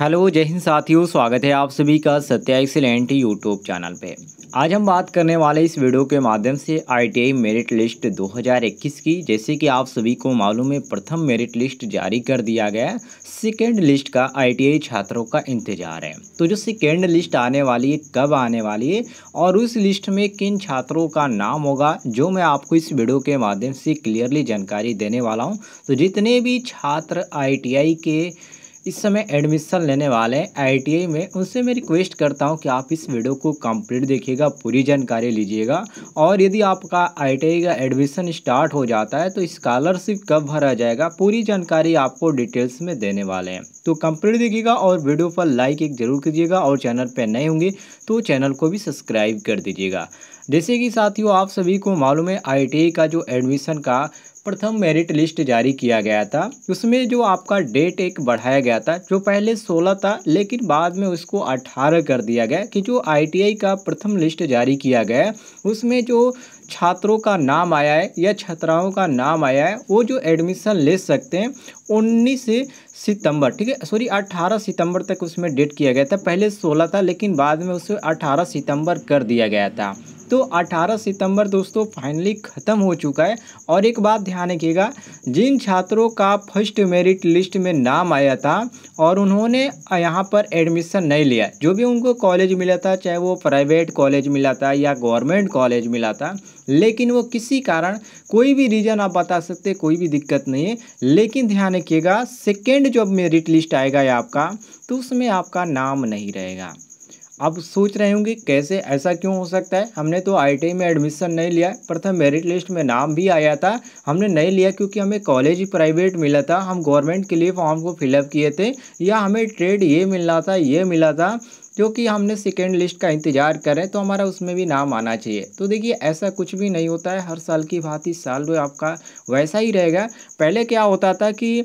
hello जय हिंद साथियों स्वागत है आप सभी का सत्या एक्सीलेंट यूट्यूब चैनल पे आज हम बात करने वाले इस वीडियो के माध्यम से आईटीआई मेरिट लिस्ट 2021 की जैसे कि आप सभी को मालूम है प्रथम मेरिट लिस्ट जारी कर दिया गया है सेकेंड लिस्ट का आईटीआई छात्रों का इंतजार है तो जो सेकेंड लिस्ट आने वाली है कब आने वाली है और उस लिस्ट में किन छात्रों का नाम होगा जो मैं आपको इस वीडियो के माध्यम से क्लियरली जानकारी देने वाला हूँ तो जितने भी छात्र आई के इस समय एडमिशन लेने वाले हैं आईटीआई में उनसे मैं रिक्वेस्ट करता हूं कि आप इस वीडियो को कंप्लीट देखिएगा पूरी जानकारी लीजिएगा और यदि आपका आईटीआई का एडमिशन स्टार्ट हो जाता है तो स्कॉलरशिप कब भरा जाएगा पूरी जानकारी आपको डिटेल्स में देने वाले हैं तो कंप्लीट देखिएगा और वीडियो पर लाइक एक जरूर कीजिएगा और चैनल पर नए होंगे तो चैनल को भी सब्सक्राइब कर दीजिएगा जैसे कि साथियों आप सभी को मालूम है आई का जो एडमिशन का प्रथम मेरिट लिस्ट जारी किया गया था उसमें जो आपका डेट एक बढ़ाया गया था जो पहले 16 था लेकिन बाद में उसको 18 कर दिया गया कि जो आईटीआई का प्रथम लिस्ट जारी किया गया उसमें जो छात्रों का नाम आया है या छात्राओं का नाम आया है वो जो एडमिशन ले सकते हैं उन्नीस सितंबर ठीक है सॉरी 18 सितंबर तक उसमें डेट किया गया था पहले 16 था लेकिन बाद में उसे 18 सितंबर कर दिया गया था तो 18 सितंबर दोस्तों फाइनली ख़त्म हो चुका है और एक बात ध्यान रखिएगा जिन छात्रों का फर्स्ट मेरिट लिस्ट में नाम आया था और उन्होंने यहाँ पर एडमिशन नहीं लिया जो भी उनको कॉलेज मिला था चाहे वो प्राइवेट कॉलेज मिला था या गवर्नमेंट कॉलेज मिला था लेकिन वो किसी कारण कोई भी रीज़न आप बता सकते कोई भी दिक्कत नहीं है लेकिन ध्यान रखिएगा सेकेंड जो मेरिट लिस्ट आएगा आपका तो उसमें आपका नाम नहीं रहेगा आप सोच रहे होंगे कैसे ऐसा क्यों हो सकता है हमने तो आई में एडमिशन नहीं लिया प्रथम मेरिट लिस्ट में नाम भी आया था हमने नहीं लिया क्योंकि हमें कॉलेज ही प्राइवेट मिला था हम गवर्नमेंट के लिए फॉर्म को फिलअप किए थे या हमें ट्रेड ये मिलना था ये मिला था जो कि हमने सेकेंड लिस्ट का इंतजार करें तो हमारा उसमें भी नाम आना चाहिए तो देखिए ऐसा कुछ भी नहीं होता है हर साल की भांति साल आपका वैसा ही रहेगा पहले क्या होता था कि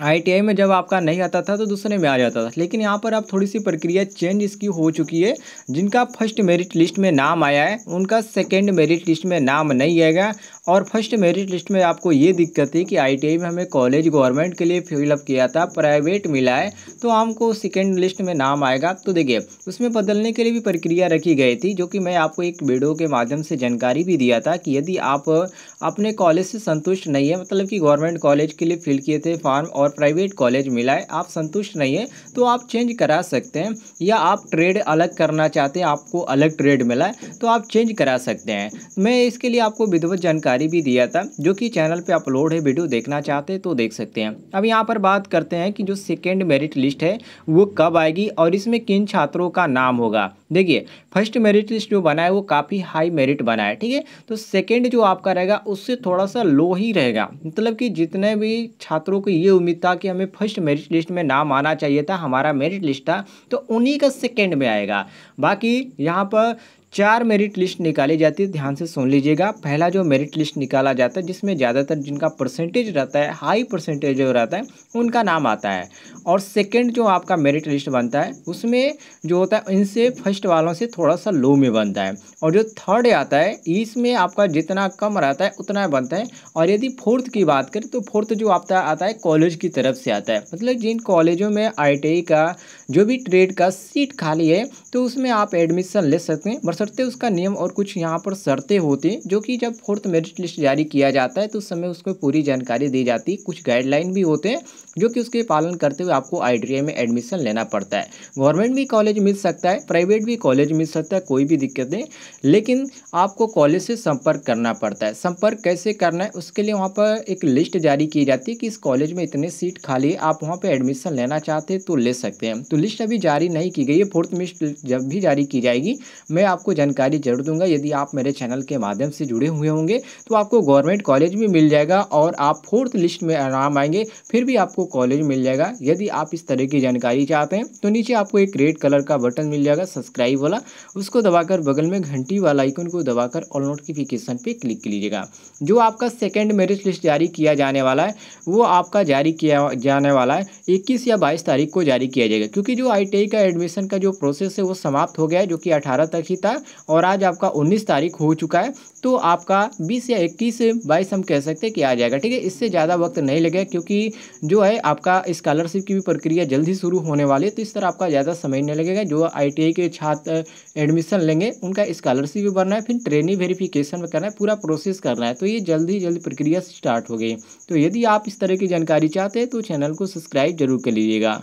आईटीआई में जब आपका नहीं आता था तो दूसरे में आ जाता था लेकिन यहाँ पर अब थोड़ी सी प्रक्रिया चेंज इसकी हो चुकी है जिनका फर्स्ट मेरिट लिस्ट में नाम आया है उनका सेकेंड मेरिट लिस्ट में नाम नहीं आएगा और फर्स्ट मेरिट लिस्ट में आपको ये दिक्कत थी कि आई में हमें कॉलेज गवर्नमेंट के लिए फिलअप किया था प्राइवेट मिला है तो हमको सेकेंड लिस्ट में नाम आएगा तो देखिए उसमें बदलने के लिए भी प्रक्रिया रखी गई थी जो कि मैं आपको एक वीडियो के माध्यम से जानकारी भी दिया था कि यदि आप अपने कॉलेज से संतुष्ट नहीं है मतलब कि गवर्नमेंट कॉलेज के लिए फिल किए थे फॉर्म और प्राइवेट कॉलेज मिला है आप संतुष्ट नहीं है तो आप चेंज करा सकते हैं या आप ट्रेड अलग करना चाहते हैं आपको अलग ट्रेड मिला है तो आप चेंज करा सकते हैं मैं इसके लिए आपको विधिवत जानकारी जानकारी भी दिया था जो कि चैनल पे अपलोड है वीडियो देखना चाहते हैं तो देख सकते हैं अब यहाँ पर बात करते हैं कि जो सेकेंड मेरिट लिस्ट है वो कब आएगी और इसमें किन छात्रों का नाम होगा देखिए फर्स्ट मेरिट लिस्ट जो बना है वो काफ़ी हाई मेरिट बना है ठीक है तो सेकेंड जो आपका रहेगा उससे थोड़ा सा लो ही रहेगा मतलब कि जितने भी छात्रों को ये उम्मीद था कि हमें फर्स्ट मेरिट लिस्ट में नाम आना चाहिए था हमारा मेरिट लिस्ट था तो उन्हीं का सेकेंड में आएगा बाकी यहाँ पर चार मेरिट लिस्ट निकाली जाती है ध्यान से सुन लीजिएगा पहला जो मेरिट लिस्ट निकाला जाता है जिसमें ज़्यादातर जिनका परसेंटेज रहता है हाई परसेंटेज जो रहता है उनका नाम आता है और सेकंड जो आपका मेरिट लिस्ट बनता है उसमें जो होता है इनसे फर्स्ट वालों से थोड़ा सा लो में बनता है और जो थर्ड आता है इसमें आपका जितना कम रहता है उतना बनता है और यदि फोर्थ की बात करें तो फोर्थ जो आपका आता है कॉलेज की तरफ से आता है मतलब जिन कॉलेजों में आई e का जो भी ट्रेड का सीट खाली है तो उसमें आप एडमिशन ले सकते हैं बशर्ते उसका नियम और कुछ यहाँ पर शर्तें होती हैं जो कि जब फोर्थ मेरिट लिस्ट जारी किया जाता है तो उस समय उसको पूरी जानकारी दी जाती है कुछ गाइडलाइन भी होते हैं जो कि उसके पालन करते हुए आपको आई में एडमिशन लेना पड़ता है गवर्नमेंट भी कॉलेज मिल सकता है प्राइवेट भी कॉलेज मिल सकता है कोई भी दिक्कत नहीं लेकिन आपको कॉलेज से संपर्क करना पड़ता है संपर्क कैसे करना है उसके लिए वहाँ पर एक लिस्ट जारी की जाती है कि इस कॉलेज में इतने सीट खाली है आप वहाँ पर एडमिशन लेना चाहते हैं तो ले सकते हैं तो लिस्ट अभी जारी नहीं की गई है फोर्थ लिस्ट जब भी जारी की जाएगी मैं आपको जानकारी जरूर दूंगा यदि आप मेरे चैनल के माध्यम से जुड़े हुए होंगे तो आपको गवर्नमेंट कॉलेज भी मिल जाएगा और आप फोर्थ लिस्ट में आराम आएंगे फिर भी आपको कॉलेज मिल जाएगा यदि आप इस तरह की जानकारी चाहते हैं तो नीचे आपको एक रेड कलर का बटन मिल जाएगा सब्सक्राइब वाला उसको दबाकर बगल में घंटी वाला आइकन को दबाकर ऑल नोटिफिकेशन पर क्लिक लीजिएगा जो आपका सेकेंड मेरिट लिस्ट जारी किया जाने वाला है वो आपका जारी किया जाने वाला है इक्कीस या बाईस तारीख को जारी किया जाएगा क्योंकि जो आई e e का एडमिशन का जो प्रोसेस है वो समाप्त हो गया है जो कि अठारह तक ही था और आज आपका उन्नीस तारीख हो चुका है तो आपका बीस या इक्कीस बाईस हम कह सकते हैं कि आ जाएगा ठीक है इससे ज़्यादा वक्त नहीं लगेगा क्योंकि जो है आपका स्कॉलरशिप की भी प्रक्रिया जल्द ही शुरू होने वाली है तो इस तरह आपका ज़्यादा समय नहीं लगेगा जो आई के छात्र एडमिशन लेंगे उनका स्कॉलरशिप भी भरना है फिर ट्रेनिंग वेरिफिकेशन भी करना है पूरा प्रोसेस करना है तो ये जल्द ही जल्द प्रक्रिया स्टार्ट हो गई तो यदि आप इस तरह की जानकारी चाहते हैं तो चैनल को सब्सक्राइब जरूर कर लीजिएगा